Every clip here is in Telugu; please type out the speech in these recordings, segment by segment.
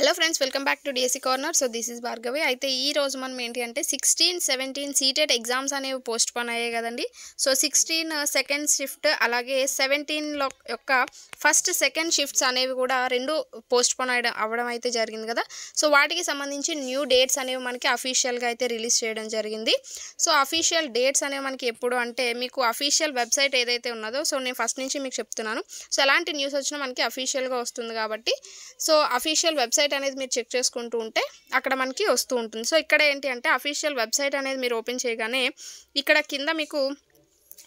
hello friends welcome back to DSC corner so this is Bhargavi అయితే ఈ రోజు మనం ఏంటి అంటే సిక్స్టీన్ సెవెంటీన్ సీటెడ్ ఎగ్జామ్స్ అనేవి పోస్ట్ పోన్ అయ్యాయి కదండి సో సిక్స్టీన్ సెకండ్ షిఫ్ట్ అలాగే సెవెంటీన్లో యొక్క ఫస్ట్ సెకండ్ షిఫ్ట్స్ అనేవి కూడా రెండు పోస్ట్ పోన్ అయ్యడం అవ్వడం అయితే జరిగింది కదా సో వాటికి సంబంధించి న్యూ డేట్స్ అనేవి మనకి అఫీషియల్గా అయితే రిలీజ్ చేయడం జరిగింది సో అఫీషియల్ డేట్స్ అనేవి మనకి ఎప్పుడు అంటే మీకు అఫీషియల్ వెబ్సైట్ ఏదైతే ఉన్నదో సో నేను ఫస్ట్ నుంచి మీకు చెప్తున్నాను సో ఎలాంటి న్యూస్ వచ్చినా మనకి అఫీషియల్గా వస్తుంది కాబట్టి సో అఫీషియల్ వెబ్సైట్ వెబ్సైట్ అనేది మీరు చెక్ చేసుకుంటూ ఉంటే అక్కడ మనకి వస్తూ ఉంటుంది సో ఇక్కడ ఏంటి అంటే అఫీషియల్ వెబ్సైట్ అనేది మీరు ఓపెన్ చేయగానే ఇక్కడ కింద మీకు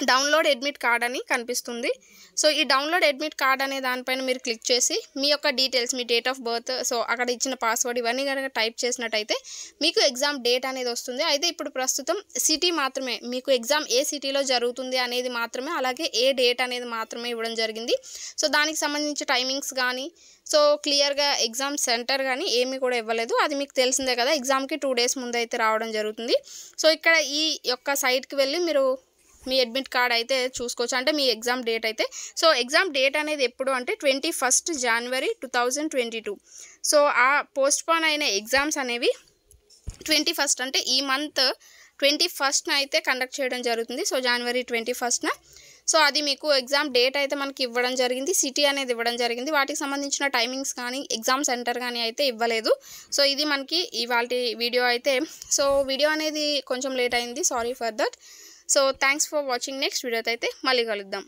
డౌన్లోడ్ అడ్మిట్ కార్డ్ అని కనిపిస్తుంది సో ఈ డౌన్లోడ్ అడ్మిట్ కార్డ్ అనే దానిపైన మీరు క్లిక్ చేసి మీ యొక్క డీటెయిల్స్ మీ డేట్ ఆఫ్ బర్త్ సో అక్కడ ఇచ్చిన పాస్వర్డ్ ఇవన్నీ కనుక టైప్ చేసినట్టయితే మీకు ఎగ్జామ్ డేట్ అనేది వస్తుంది అయితే ఇప్పుడు ప్రస్తుతం సిటీ మాత్రమే మీకు ఎగ్జామ్ ఏ సిటీలో జరుగుతుంది అనేది మాత్రమే అలాగే ఏ డేట్ అనేది మాత్రమే ఇవ్వడం జరిగింది సో దానికి సంబంధించి టైమింగ్స్ కానీ సో క్లియర్గా ఎగ్జామ్ సెంటర్ కానీ ఏమీ కూడా ఇవ్వలేదు అది మీకు తెలిసిందే కదా ఎగ్జామ్కి టూ డేస్ ముందు అయితే రావడం జరుగుతుంది సో ఇక్కడ ఈ యొక్క సైట్కి వెళ్ళి మీరు మీ అడ్మిట్ కార్డ్ అయితే చూసుకోవచ్చు అంటే మీ ఎగ్జామ్ డేట్ అయితే సో ఎగ్జామ్ డేట్ అనేది ఎప్పుడు అంటే twenty first January two thousand twenty two so ఆ పోస్ట్పోన్ అయిన ఎగ్జామ్స్ అనేవి ట్వంటీ ఫస్ట్ అంటే ఈ మంత్ ట్వంటీ ఫస్ట్న అయితే కండక్ట్ చేయడం జరుగుతుంది సో జనవరి ట్వంటీ ఫస్ట్న సో అది మీకు ఎగ్జామ్ డేట్ అయితే మనకి ఇవ్వడం జరిగింది సిటీ అనేది ఇవ్వడం జరిగింది వాటికి సంబంధించిన టైమింగ్స్ కానీ ఎగ్జామ్ సెంటర్ కానీ అయితే ఇవ్వలేదు సో ఇది మనకి ఇవాళ వీడియో అయితే సో వీడియో అనేది కొంచెం లేట్ అయింది sorry for that so thanks for watching next వీడియోతో అయితే మళ్ళీ కలుద్దాం